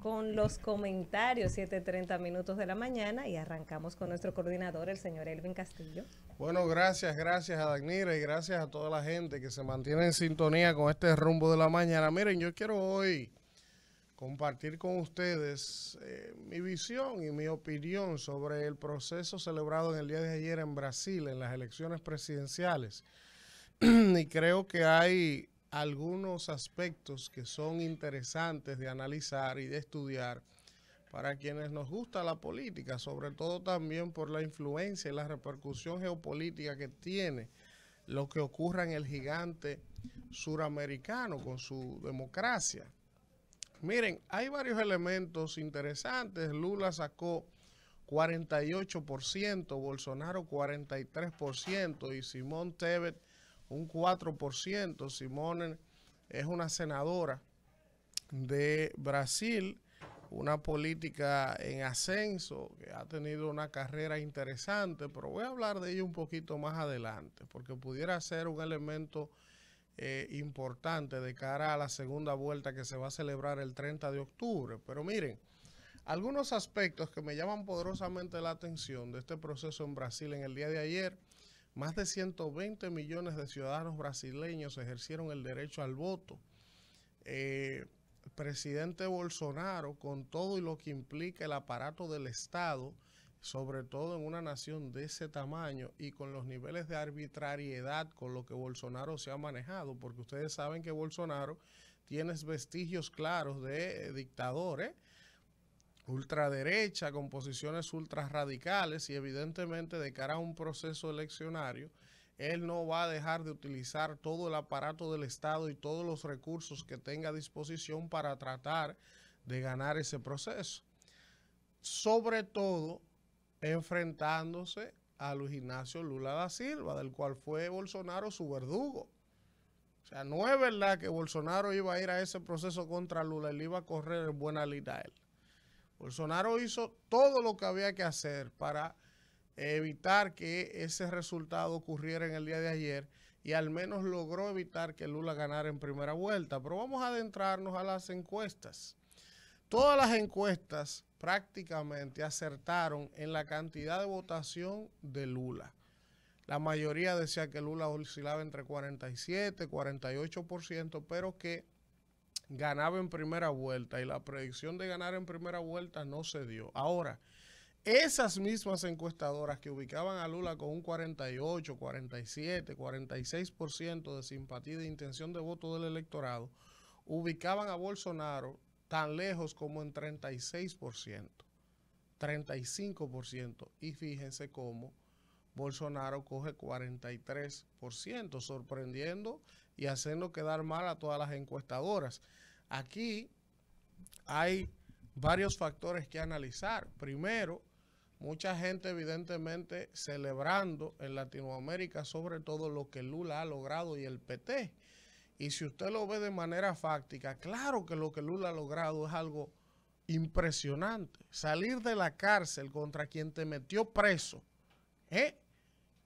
con los comentarios, 7.30 minutos de la mañana, y arrancamos con nuestro coordinador, el señor Elvin Castillo. Bueno, gracias, gracias a Danira y gracias a toda la gente que se mantiene en sintonía con este rumbo de la mañana. Miren, yo quiero hoy compartir con ustedes eh, mi visión y mi opinión sobre el proceso celebrado en el día de ayer en Brasil, en las elecciones presidenciales. y creo que hay algunos aspectos que son interesantes de analizar y de estudiar para quienes nos gusta la política, sobre todo también por la influencia y la repercusión geopolítica que tiene lo que ocurra en el gigante suramericano con su democracia. Miren, hay varios elementos interesantes. Lula sacó 48%, Bolsonaro 43% y Simón Tebet un 4%. Simone es una senadora de Brasil, una política en ascenso que ha tenido una carrera interesante, pero voy a hablar de ella un poquito más adelante, porque pudiera ser un elemento eh, importante de cara a la segunda vuelta que se va a celebrar el 30 de octubre. Pero miren, algunos aspectos que me llaman poderosamente la atención de este proceso en Brasil en el día de ayer más de 120 millones de ciudadanos brasileños ejercieron el derecho al voto. Eh, el presidente Bolsonaro, con todo y lo que implica el aparato del Estado, sobre todo en una nación de ese tamaño y con los niveles de arbitrariedad con lo que Bolsonaro se ha manejado, porque ustedes saben que Bolsonaro tiene vestigios claros de dictadores. ¿eh? ultraderecha, con posiciones ultrarradicales y evidentemente de cara a un proceso eleccionario, él no va a dejar de utilizar todo el aparato del Estado y todos los recursos que tenga a disposición para tratar de ganar ese proceso. Sobre todo enfrentándose a Luis Ignacio Lula da Silva, del cual fue Bolsonaro su verdugo. O sea, no es verdad que Bolsonaro iba a ir a ese proceso contra Lula, él iba a correr en buena línea a él. Bolsonaro hizo todo lo que había que hacer para evitar que ese resultado ocurriera en el día de ayer y al menos logró evitar que Lula ganara en primera vuelta. Pero vamos a adentrarnos a las encuestas. Todas las encuestas prácticamente acertaron en la cantidad de votación de Lula. La mayoría decía que Lula oscilaba entre 47 y 48%, pero que ganaba en primera vuelta y la predicción de ganar en primera vuelta no se dio. Ahora, esas mismas encuestadoras que ubicaban a Lula con un 48, 47, 46% de simpatía y de intención de voto del electorado, ubicaban a Bolsonaro tan lejos como en 36%, 35%. Y fíjense cómo Bolsonaro coge 43%, sorprendiendo y haciendo quedar mal a todas las encuestadoras. Aquí hay varios factores que analizar. Primero, mucha gente evidentemente celebrando en Latinoamérica sobre todo lo que Lula ha logrado y el PT. Y si usted lo ve de manera fáctica, claro que lo que Lula ha logrado es algo impresionante. Salir de la cárcel contra quien te metió preso, ¿eh?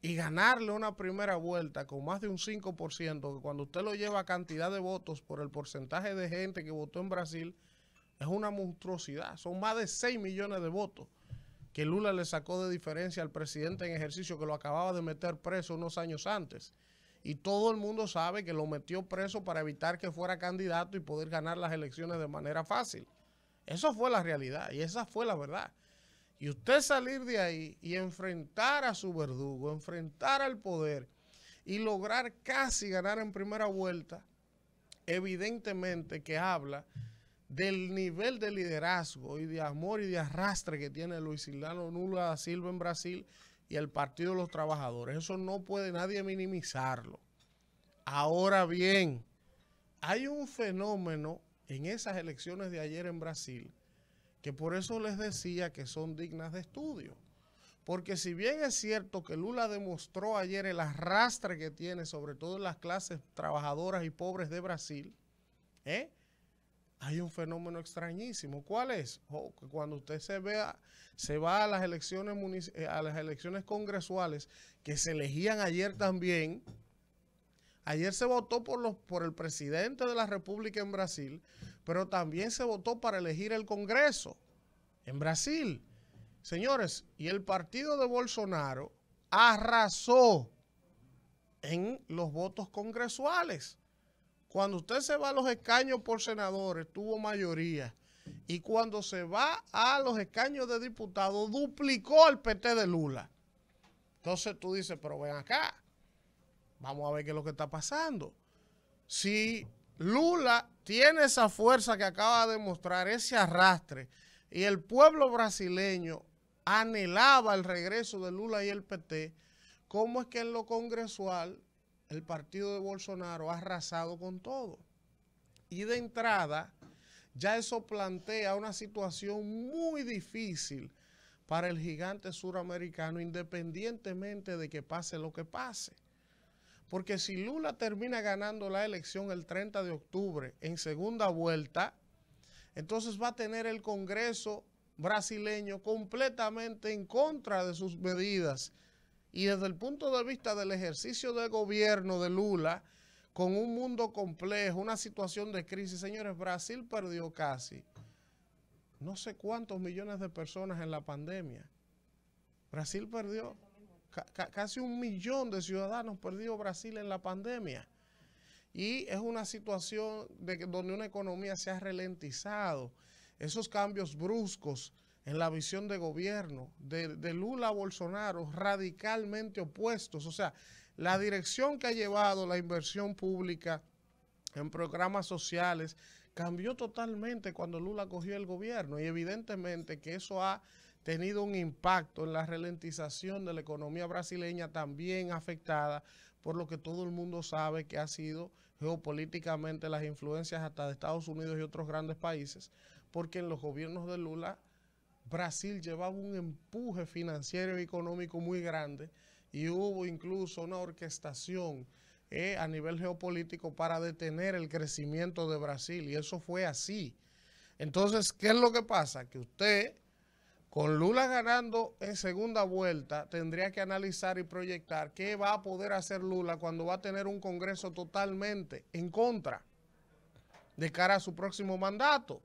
y ganarle una primera vuelta con más de un 5%, que cuando usted lo lleva a cantidad de votos por el porcentaje de gente que votó en Brasil, es una monstruosidad. Son más de 6 millones de votos que Lula le sacó de diferencia al presidente en ejercicio que lo acababa de meter preso unos años antes. Y todo el mundo sabe que lo metió preso para evitar que fuera candidato y poder ganar las elecciones de manera fácil. Eso fue la realidad y esa fue la verdad. Y usted salir de ahí y enfrentar a su verdugo, enfrentar al poder y lograr casi ganar en primera vuelta, evidentemente que habla del nivel de liderazgo y de amor y de arrastre que tiene Luis Silvano Nula da Silva en Brasil y el Partido de los Trabajadores. Eso no puede nadie minimizarlo. Ahora bien, hay un fenómeno en esas elecciones de ayer en Brasil que por eso les decía que son dignas de estudio. Porque si bien es cierto que Lula demostró ayer el arrastre que tiene, sobre todo en las clases trabajadoras y pobres de Brasil, ¿eh? hay un fenómeno extrañísimo. ¿Cuál es? que cuando usted se vea, se va a las elecciones eh, a las elecciones congresuales que se elegían ayer también, Ayer se votó por, el presidente de la República en Brasil, pero también se votó para elegir el Congreso en Brasil. Señores, y el partido de Bolsonaro arrasó en los votos congresuales. Cuando usted se va a los escaños por senadores, tuvo mayoría. Y cuando se va a los escaños de diputados, duplicó el PT de Lula. Entonces tú dices, pero ven acá, Vamos a ver qué es lo que está pasando. Si Lula tiene esa fuerza que acaba de mostrar, ese arrastre, y el pueblo brasileño anhelaba el regreso de Lula y el PT, ¿cómo es que en lo congresual el partido de Bolsonaro ha arrasado con todo? Y de entrada, ya eso plantea una situación muy difícil para el gigante suramericano, independientemente de que pase lo que pase. Porque si Lula termina ganando la elección el 30 de octubre en segunda vuelta, entonces va a tener el Congreso brasileño completamente en contra de sus medidas. Y desde el punto de vista del ejercicio de gobierno de Lula, con un mundo complejo, una situación de crisis, señores, Brasil perdió casi no sé cuántos millones de personas en la pandemia. Brasil perdió casi un millón de ciudadanos perdido Brasil en la pandemia. Y es una situación de donde una economía se ha ralentizado. Esos cambios bruscos en la visión de gobierno de, de, Lula Bolsonaro radicalmente opuestos. O sea, la dirección que ha llevado la inversión pública en programas sociales cambió totalmente cuando Lula cogió el gobierno y evidentemente que eso ha tenido un impacto en la ralentización de la economía brasileña también afectada por lo que todo el mundo sabe que ha sido geopolíticamente las influencias hasta de Estados Unidos y otros grandes países, porque en los gobiernos de Lula Brasil llevaba un empuje financiero y económico muy grande y hubo incluso una orquestación eh, a nivel geopolítico para detener el crecimiento de Brasil y eso fue así. Entonces, ¿qué es lo que pasa? Que usted con Lula ganando en segunda vuelta, tendría que analizar y proyectar qué va a poder hacer Lula cuando va a tener un Congreso totalmente en contra de cara a su próximo mandato.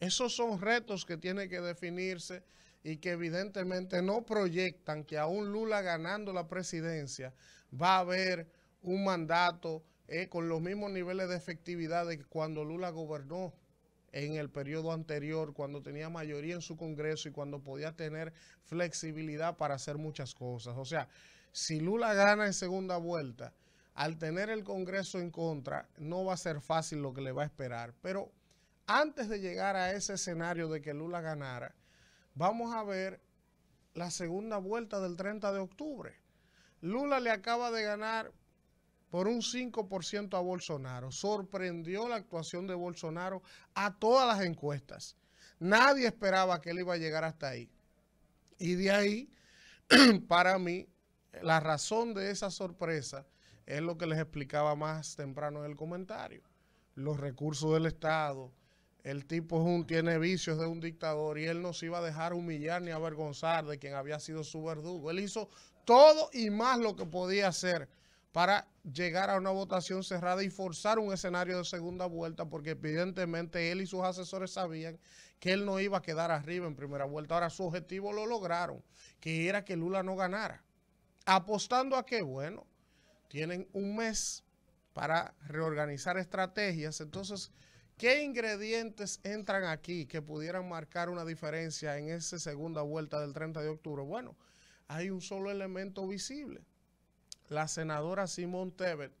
Esos son retos que tiene que definirse y que evidentemente no proyectan que aún Lula ganando la presidencia va a haber un mandato eh, con los mismos niveles de efectividad de cuando Lula gobernó en el periodo anterior, cuando tenía mayoría en su Congreso y cuando podía tener flexibilidad para hacer muchas cosas. O sea, si Lula gana en segunda vuelta, al tener el Congreso en contra, no va a ser fácil lo que le va a esperar. Pero antes de llegar a ese escenario de que Lula ganara, vamos a ver la segunda vuelta del 30 de octubre. Lula le acaba de ganar por un 5% a Bolsonaro. Sorprendió la actuación de Bolsonaro a todas las encuestas. Nadie esperaba que él iba a llegar hasta ahí. Y de ahí, para mí, la razón de esa sorpresa es lo que les explicaba más temprano en el comentario. Los recursos del Estado, el tipo tiene vicios de un dictador y él no se iba a dejar humillar ni avergonzar de quien había sido su verdugo. Él hizo todo y más lo que podía hacer para llegar a una votación cerrada y forzar un escenario de segunda vuelta, porque evidentemente él y sus asesores sabían que él no iba a quedar arriba en primera vuelta. Ahora su objetivo lo lograron, que era que Lula no ganara. Apostando a que, bueno, tienen un mes para reorganizar estrategias. Entonces, ¿qué ingredientes entran aquí que pudieran marcar una diferencia en esa segunda vuelta del 30 de octubre? Bueno, hay un solo elemento visible la senadora Simón Tebet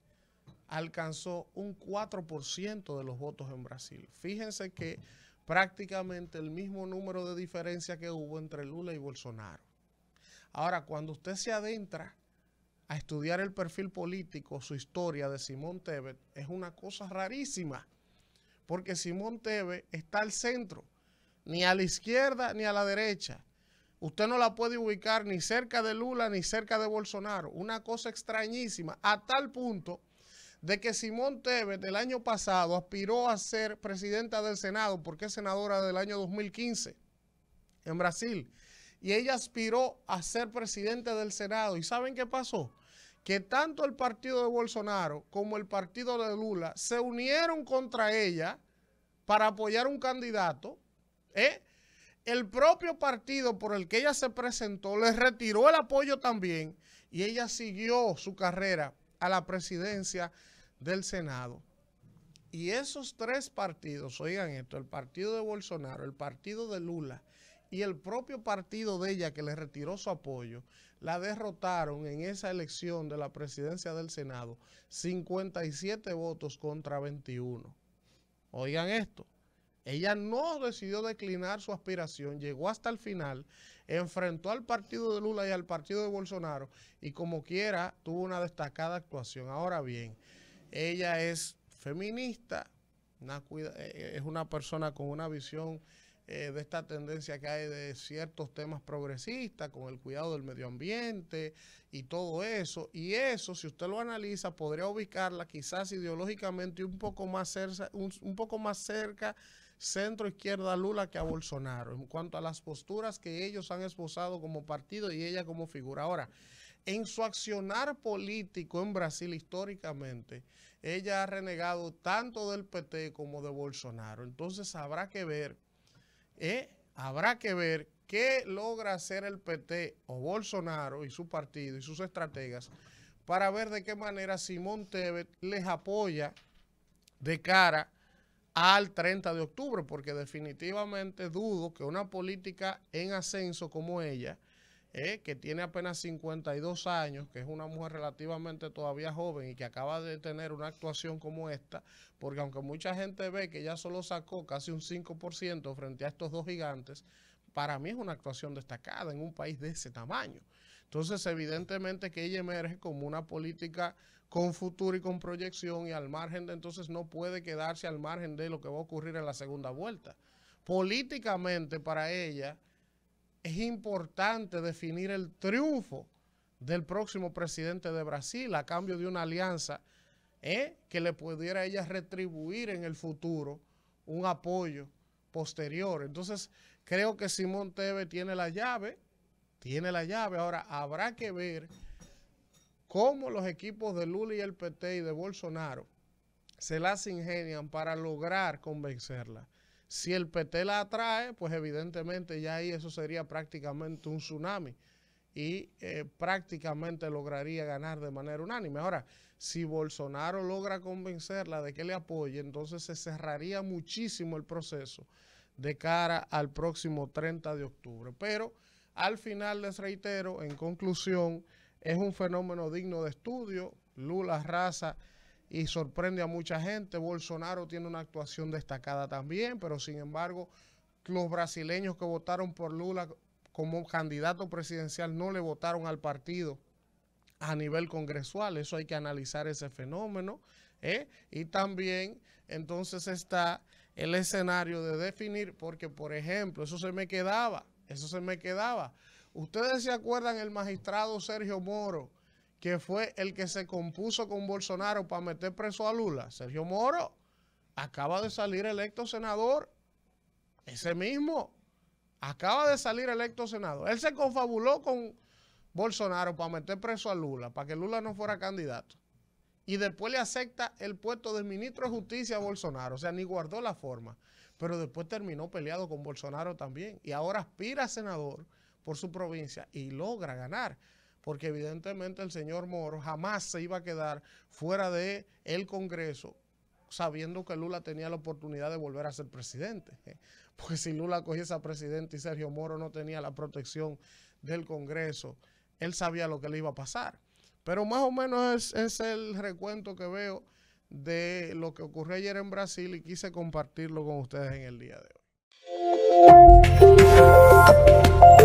alcanzó un 4% de los votos en Brasil. Fíjense que prácticamente el mismo número de diferencia que hubo entre Lula y Bolsonaro. Ahora, cuando usted se adentra a estudiar el perfil político, su historia de Simón Tebet, es una cosa rarísima, porque Simón Tebet está al centro, ni a la izquierda ni a la derecha. Usted no la puede ubicar ni cerca de Lula ni cerca de Bolsonaro. Una cosa extrañísima, a tal punto de que Simón Tevez, del año pasado aspiró a ser presidenta del Senado, porque es senadora del año 2015 en Brasil. Y ella aspiró a ser presidenta del Senado. ¿Y saben qué pasó? Que tanto el partido de Bolsonaro como el partido de Lula se unieron contra ella para apoyar un candidato, ¿eh? el propio partido por el que ella se presentó le retiró el apoyo también y ella siguió su carrera a la presidencia del Senado. Y esos tres partidos, oigan esto, el partido de Bolsonaro, el partido de Lula y el propio partido de ella que le retiró su apoyo, la derrotaron en esa elección de la presidencia del Senado 57 votos contra 21. Oigan esto, ella no decidió declinar su aspiración, llegó hasta el final, enfrentó al partido de Lula y al partido de Bolsonaro y como quiera tuvo una destacada actuación. Ahora bien, ella es feminista, eh, eh, es una persona con una visión eh, de esta tendencia que hay de ciertos temas progresistas, con el cuidado del medio ambiente y todo eso. Y eso, si usted lo analiza, podría ubicarla quizás ideológicamente un poco más un poco más cerca centro izquierda Lula que a Bolsonaro en cuanto a las posturas que ellos han esbozado como partido y ella como figura. Ahora, en su accionar político en Brasil históricamente, ella ha renegado tanto del PT como de Bolsonaro. Entonces habrá que ver, ¿eh? habrá que ver qué logra hacer el PT o Bolsonaro y su partido y sus estrategas para ver de qué manera Simón Tebet les apoya de cara al 30 de octubre, porque definitivamente dudo que una política en ascenso como ella, eh, que tiene apenas 52 años, que es una mujer relativamente todavía joven y que acaba de tener una actuación como esta, porque aunque mucha gente ve que ella solo sacó casi un 5% frente a estos dos gigantes, para mí es una actuación destacada en un país de ese tamaño. Entonces, evidentemente que ella emerge como una política con futuro y con proyección y al margen de entonces no puede quedarse al margen de lo que va a ocurrir en la segunda vuelta. Políticamente para ella es importante definir el triunfo del próximo presidente de Brasil a cambio de una alianza eh, que le pudiera ella retribuir en el futuro un apoyo posterior. Entonces, creo que Simón Teve tiene la llave, tiene la llave. Ahora, habrá que ver cómo los equipos de Lula y el PT y de Bolsonaro se las ingenian para lograr convencerla. Si el PT la atrae, pues evidentemente ya ahí eso sería prácticamente un tsunami y eh, prácticamente lograría ganar de manera unánime. Ahora, si Bolsonaro logra convencerla de que le apoye, entonces se cerraría muchísimo el proceso de cara al próximo 30 de octubre. Pero al final les reitero, en conclusión, es un fenómeno digno de estudio. Lula arrasa y sorprende a mucha gente. Bolsonaro tiene una actuación destacada también, pero sin embargo, los brasileños que votaron por Lula como candidato presidencial no le votaron al partido a nivel congresual. Eso hay que analizar ese fenómeno. ¿eh? Y también entonces está el escenario de definir, porque por ejemplo, eso se me quedaba, eso se me quedaba. Ustedes se acuerdan el magistrado Sergio Moro, que fue el que se compuso con Bolsonaro para meter preso a Lula. Sergio Moro acaba de salir electo senador. Ese mismo. Acaba de salir electo senador. Él se confabuló con Bolsonaro para meter preso a Lula, para que Lula no fuera candidato. Y después le acepta el puesto de ministro de justicia a Bolsonaro. O sea, ni guardó la forma. Pero después terminó peleado con Bolsonaro también. Y ahora aspira a senador por su provincia y logra ganar. Porque evidentemente el señor Moro jamás se iba a quedar fuera del el Congreso sabiendo que Lula tenía la oportunidad de volver a ser presidente. ¿eh? Porque si Lula cogía a presidente y Sergio Moro no tenía la protección del Congreso, él sabía lo que le iba a pasar. Pero más o menos es, es el recuento que veo de lo que ocurrió ayer en Brasil y quise compartirlo con ustedes en el día de hoy.